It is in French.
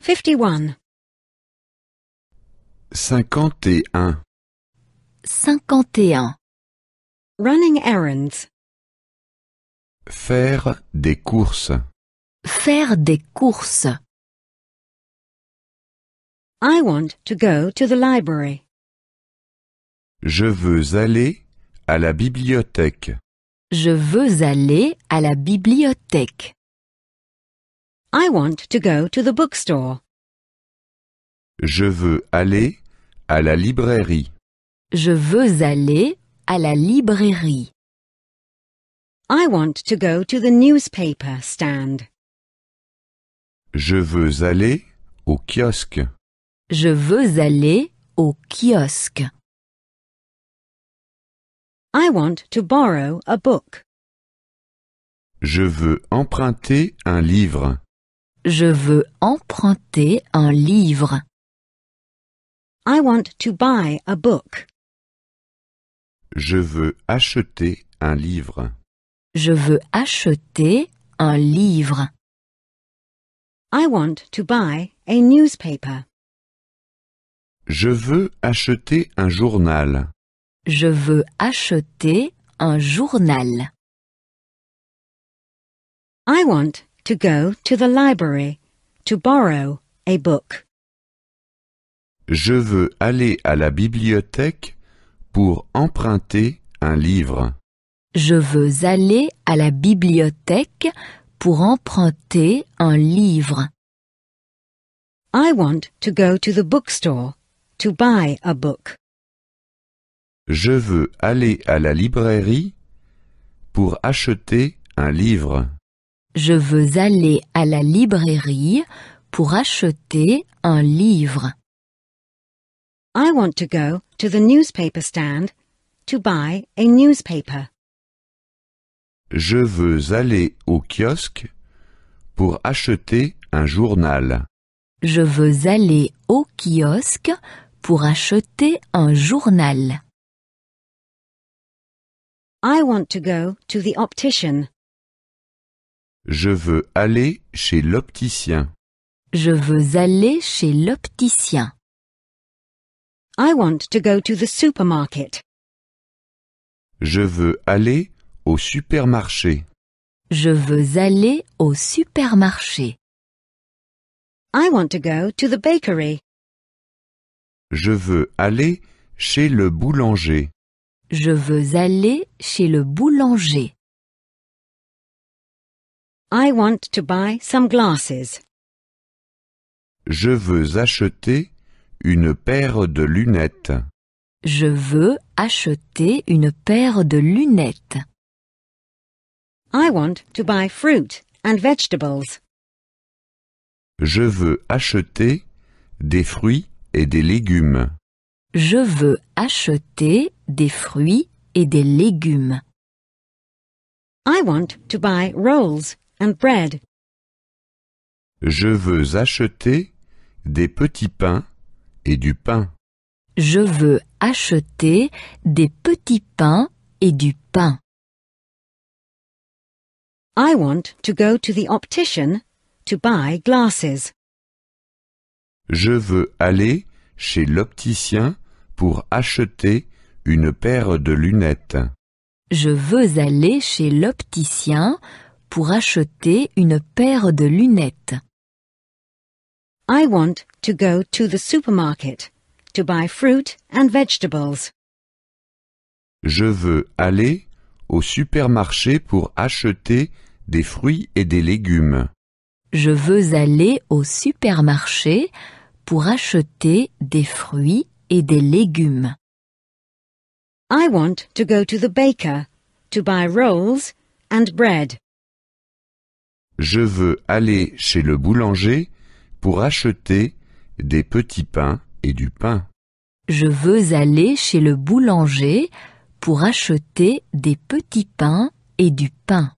51 51 51 Running errands Faire des courses Faire des courses I want to go to the library Je veux aller à la bibliothèque. Je veux aller à la bibliothèque. I want to go to the bookstore. Je veux aller à la librairie. Je veux aller à la librairie. I want to go to the newspaper stand. Je veux aller au kiosque. Je veux aller au kiosque. I want to borrow a book. Je veux emprunter un livre. Je veux emprunter un livre. I want to buy a book. Je veux acheter un livre. Je veux acheter un livre. I want to buy a newspaper. Je veux acheter un journal. Je veux acheter un journal. I want to go to the library, to borrow a book. Je veux aller à la bibliothèque pour emprunter un livre. Je veux aller à la bibliothèque pour emprunter un livre. I want to go to the bookstore to buy a book. Je veux aller à la librairie pour acheter un livre. Je veux aller à la librairie pour acheter un livre. I want to go to the newspaper stand to buy a newspaper. Je veux aller au kiosque pour acheter un journal. Je veux aller au kiosque pour acheter un journal. I want to go to the optician je veux aller chez l'opticien. Je veux aller chez l'opticien. I want to go to the supermarket. Je veux aller au supermarché. Je veux aller au supermarché. I want to go to the bakery. Je veux aller chez le boulanger. Je veux aller chez le boulanger. I want to buy some glasses. Je veux acheter une paire de lunettes. Je veux acheter une paire de lunettes. I want to buy fruit and vegetables. Je veux acheter des fruits et des légumes. Je veux acheter des fruits et des légumes. I want to buy rolls je veux acheter des petits pains et du pain. Je veux acheter des petits pains et du pain. I want to go to the optician to buy glasses. Je veux aller chez l'opticien pour acheter une paire de lunettes. Je veux aller chez l'opticien pour acheter une paire de lunettes. I want to go to the supermarket to buy fruit and vegetables. Je veux aller au supermarché pour acheter des fruits et des légumes. Je veux aller au supermarché pour acheter des fruits et des légumes. I want to go to the baker to buy rolls and bread. Je veux aller chez le boulanger pour acheter des petits pains et du pain. Je veux aller chez le boulanger pour acheter des petits pains et du pain.